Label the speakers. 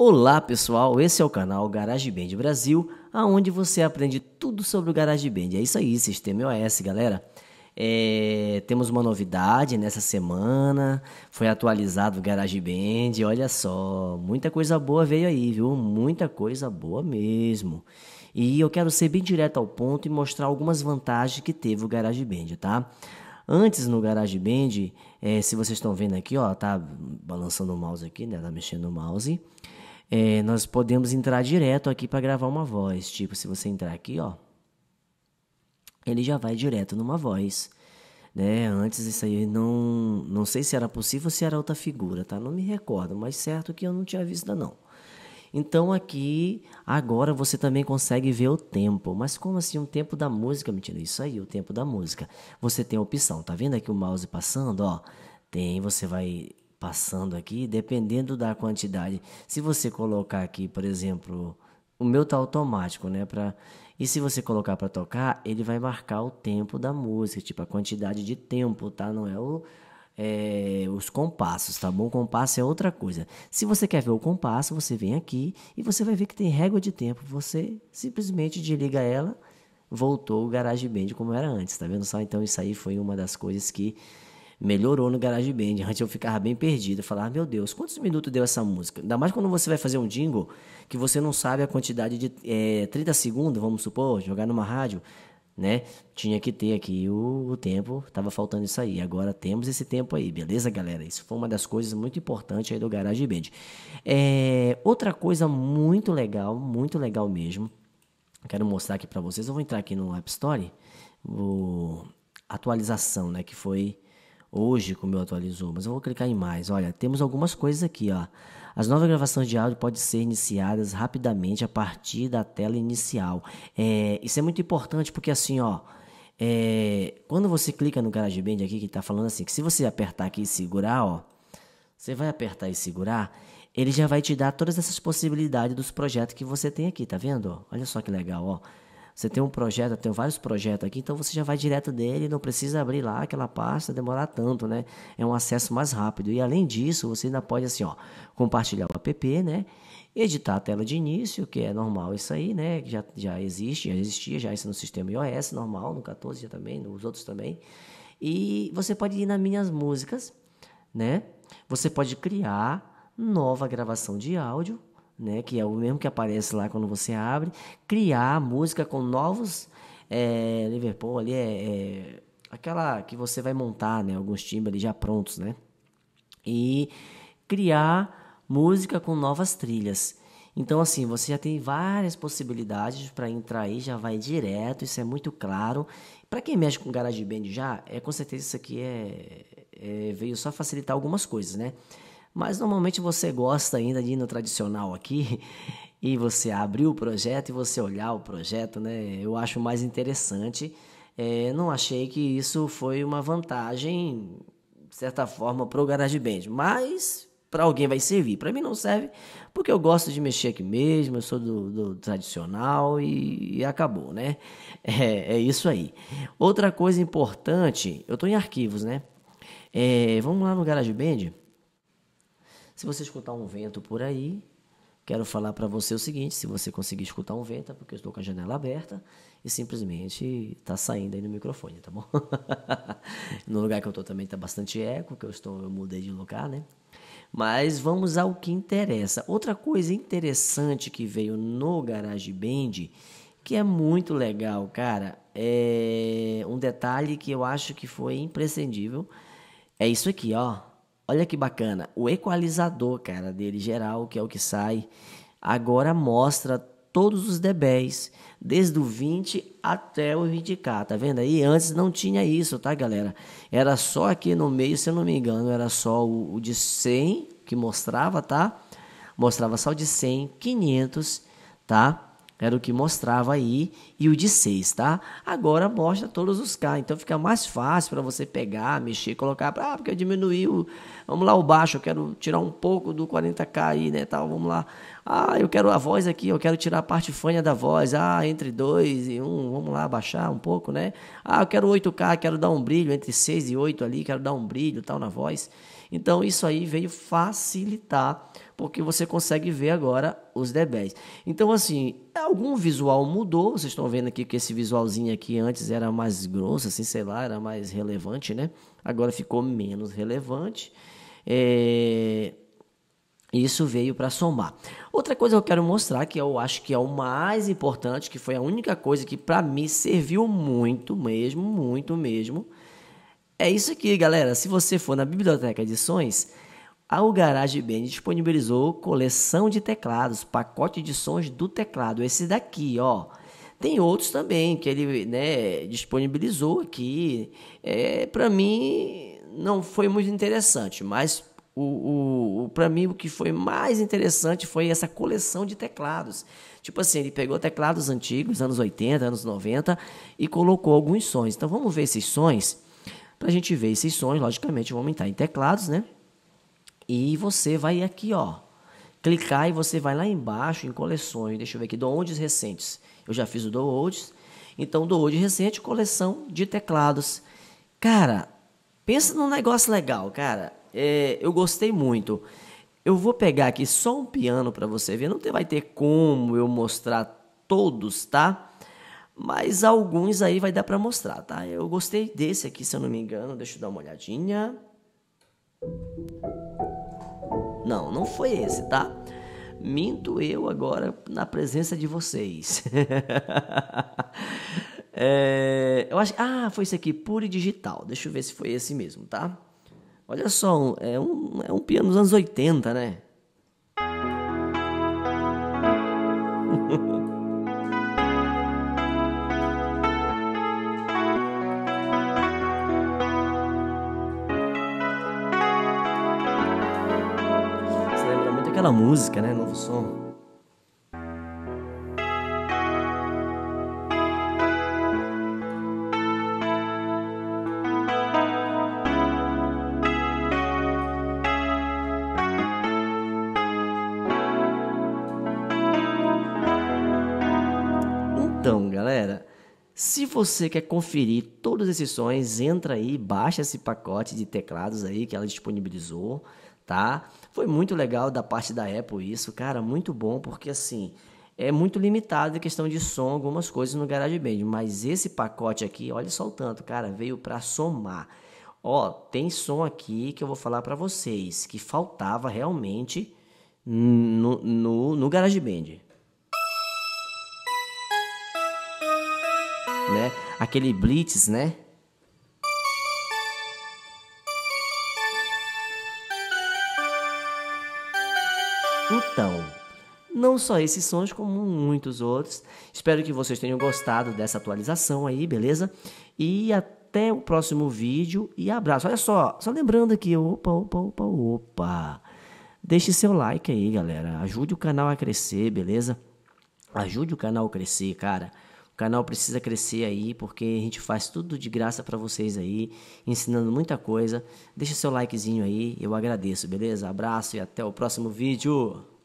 Speaker 1: Olá pessoal, esse é o canal GarageBand Brasil, aonde você aprende tudo sobre o GarageBand. É isso aí, sistema iOS, galera. É, temos uma novidade nessa semana, foi atualizado o GarageBand, olha só, muita coisa boa veio aí, viu? Muita coisa boa mesmo. E eu quero ser bem direto ao ponto e mostrar algumas vantagens que teve o GarageBand, tá? Antes no GarageBand, é, se vocês estão vendo aqui, ó, tá balançando o mouse aqui, né? Tá mexendo o mouse é, nós podemos entrar direto aqui para gravar uma voz. Tipo, se você entrar aqui, ó, ele já vai direto numa voz. Né? Antes isso aí não, não sei se era possível ou se era outra figura, tá? Não me recordo, mas certo que eu não tinha visto não. Então aqui agora você também consegue ver o tempo. Mas como assim o um tempo da música? Mentira, isso aí, o tempo da música. Você tem a opção, tá vendo aqui o mouse passando, ó? Tem, você vai passando aqui, dependendo da quantidade. Se você colocar aqui, por exemplo, o meu tá automático, né? Pra, e se você colocar para tocar, ele vai marcar o tempo da música, tipo a quantidade de tempo, tá? Não é o é, os compassos, tá bom? O compasso é outra coisa. Se você quer ver o compasso, você vem aqui e você vai ver que tem régua de tempo. Você simplesmente desliga ela, voltou o GarageBand como era antes, tá vendo só? Então isso aí foi uma das coisas que melhorou no GarageBand. Antes eu ficava bem perdido, falava, meu Deus, quantos minutos deu essa música? Ainda mais quando você vai fazer um jingle que você não sabe a quantidade de é, eh, 30 segundos, vamos supor, jogar numa rádio, né? Tinha que ter aqui o, o tempo, estava faltando isso aí. Agora temos esse tempo aí, beleza, galera? Isso foi uma das coisas muito importantes aí do GarageBand. É, eh, outra coisa muito legal, muito legal mesmo, quero mostrar aqui para vocês. Eu vou entrar aqui no App Store, vou... atualização, né? Que foi hoje como eu atualizou, mas eu vou clicar em mais. Olha, temos algumas coisas aqui, ó. As novas gravações de áudio podem ser iniciadas rapidamente a partir da tela inicial. É, isso é muito importante porque assim, ó, é, quando você clica no GarageBand aqui que está falando assim, que se você apertar aqui e segurar, ó, você vai apertar e segurar, ele já vai te dar todas essas possibilidades dos projetos que você tem aqui, tá vendo? Olha só que legal, ó. Você tem um projeto, eu tenho vários projetos aqui, então você já vai direto dele, não precisa abrir lá aquela pasta, demorar tanto, né? É um acesso mais rápido. E além disso, você ainda pode assim, ó, compartilhar o app, né? Editar a tela de início, que é normal isso aí, né? Já, já existe, já existia, já isso no sistema iOS, normal, no 14 já também, nos outros também. E você pode ir nas minhas músicas, né? Você pode criar nova gravação de áudio né, que é o mesmo que aparece lá quando você abre, criar música com novos é, Liverpool ali é, é, aquela que você vai montar, né, alguns timbres já prontos, né, e criar música com novas trilhas. Então assim, você já tem várias possibilidades para entrar aí, já vai direto, isso é muito claro. Para quem mexe com GarageBand já, é com certeza isso aqui é, é veio só facilitar algumas coisas, né? Mas normalmente você gosta ainda de ir no tradicional aqui e você abrir o projeto e você olhar o projeto, né? Eu acho mais interessante. É, não achei que isso foi uma vantagem, de certa forma, para o GarageBand, mas para alguém vai servir. Para mim não serve, porque eu gosto de mexer aqui mesmo, eu sou do, do tradicional e, e, acabou, né? É, é, isso aí. Outra coisa importante, eu estou em arquivos, né? É, vamos lá no GarageBand. Se você escutar um vento por aí, quero falar para você o seguinte: se você conseguir escutar um vento, é porque eu estou com a janela aberta e simplesmente está saindo aí no microfone, tá bom? no lugar que eu estou também está bastante eco, que eu estou, eu mudei de lugar, né? Mas vamos ao que interessa. Outra coisa interessante que veio no GarageBand, que é muito legal, cara, é um detalhe que eu acho que foi imprescindível. É isso aqui, ó. Olha que bacana, o equalizador, cara, dele geral, que é o que sai, agora mostra todos os dBs, desde o 20 até o 20k, tá vendo aí? Antes não tinha isso, tá, galera? Era só aqui no meio, se eu não me engano, era só o, o de 100 que mostrava, tá? Mostrava só o de 100, 500, tá? Era né, o que mostrava aí e o de 6, tá? Agora mostra todos os K. Então fica mais fácil para você pegar, mexer, colocar. Ah, porque eu o. Vamos lá, o baixo. Eu quero tirar um pouco do 40K aí, né? Tal, vamos lá. Ah, eu quero a voz aqui. Eu quero tirar a parte fanha da voz. Ah, entre 2 e 1. Um, vamos lá, baixar um pouco, né? Ah, eu quero 8K. Quero dar um brilho entre 6 e 8 ali. Quero dar um brilho tal na voz. Então, isso aí veio facilitar, porque você consegue ver agora os debéis. Então, assim, algum visual mudou. Vocês estão vendo aqui que esse visualzinho aqui antes era mais grosso, assim, sei lá, era mais relevante, né? Agora ficou menos relevante. É... Isso veio para somar. Outra coisa que eu quero mostrar, que eu acho que é o mais importante, que foi a única coisa que para mim serviu muito mesmo, muito mesmo, é isso aqui, galera. Se você for na biblioteca edições, a GarageBand disponibilizou coleção de teclados, pacote de sons do teclado, esse daqui, ó. Tem outros também que ele né, disponibilizou aqui. É, para mim não foi muito interessante, mas o, o, o para mim o que foi mais interessante foi essa coleção de teclados. Tipo assim, ele pegou teclados antigos, anos 80, anos 90 e colocou alguns sons. Então vamos ver esses sons. Para a gente ver esses sons, logicamente, vou aumentar em teclados, né? E você vai aqui, ó, clicar e você vai lá embaixo em coleções. Deixa eu ver aqui, downloads recentes. Eu já fiz o downloads. Então, downloads recente, coleção de teclados. Cara, pensa num negócio legal, cara. É, eu gostei muito. Eu vou pegar aqui só um piano para você ver. Não vai ter como eu mostrar todos, tá? Mas alguns aí vai dar para mostrar, tá? Eu gostei desse aqui, se eu não me engano. Deixa eu dar uma olhadinha. Não, não foi esse, tá? Minto eu agora na presença de vocês. é, eu acho, ah, foi esse aqui, Pure Digital. Deixa eu ver se foi esse mesmo, tá? Olha só, é um, é um piano dos anos 80, né? aquela música, né? Novo som. Se você quer conferir todos esses sons, entra aí, baixa esse pacote de teclados aí que ela disponibilizou, tá? Foi muito legal da parte da Apple isso, cara, muito bom, porque assim, é muito limitado a questão de som, algumas coisas no GarageBand, mas esse pacote aqui, olha só o tanto, cara, veio para somar. Ó, tem som aqui que eu vou falar para vocês, que faltava realmente no, no, no GarageBand, né? Aquele blitz, né? Então, não só esses sons, como muitos outros. Espero que vocês tenham gostado dessa atualização aí, beleza? E até o próximo vídeo e abraço. Olha só, só lembrando aqui, opa, opa, opa, opa. Deixe seu like aí, galera. Ajude o canal a crescer, beleza? Ajude o canal a crescer, cara canal precisa crescer aí, porque a gente faz tudo de graça para vocês aí, ensinando muita coisa. Deixa seu likezinho aí, eu agradeço, beleza? Abraço e até o próximo vídeo.